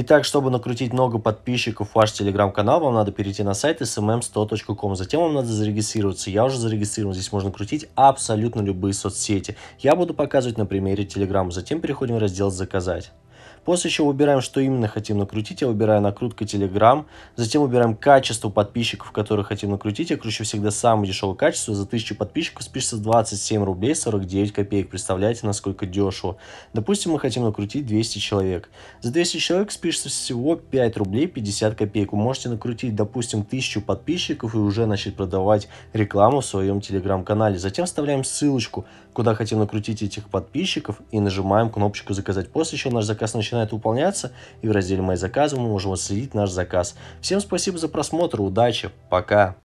Итак, чтобы накрутить много подписчиков в ваш телеграм-канал, вам надо перейти на сайт smm100.com. Эм эм Затем вам надо зарегистрироваться. Я уже зарегистрирован. Здесь можно крутить абсолютно любые соцсети. Я буду показывать на примере телеграм. Затем переходим в раздел «Заказать». После чего выбираем, что именно хотим накрутить. Я выбираю накрутка Telegram. Затем выбираем качество подписчиков, которые хотим накрутить. Я кручу всегда самое дешевое качество. За 1000 подписчиков спишется 27 рублей 49 копеек. Представляете, насколько дешево. Допустим, мы хотим накрутить 200 человек. За 200 человек спишется всего 5 рублей 50 копеек. Вы можете накрутить, допустим, 1000 подписчиков и уже начать продавать рекламу в своем Telegram-канале. Затем вставляем ссылочку, куда хотим накрутить этих подписчиков и нажимаем кнопочку «Заказать». После чего наш заказ начинается начинает выполняться, и в разделе «Мои заказы» мы можем отследить наш заказ. Всем спасибо за просмотр, удачи, пока!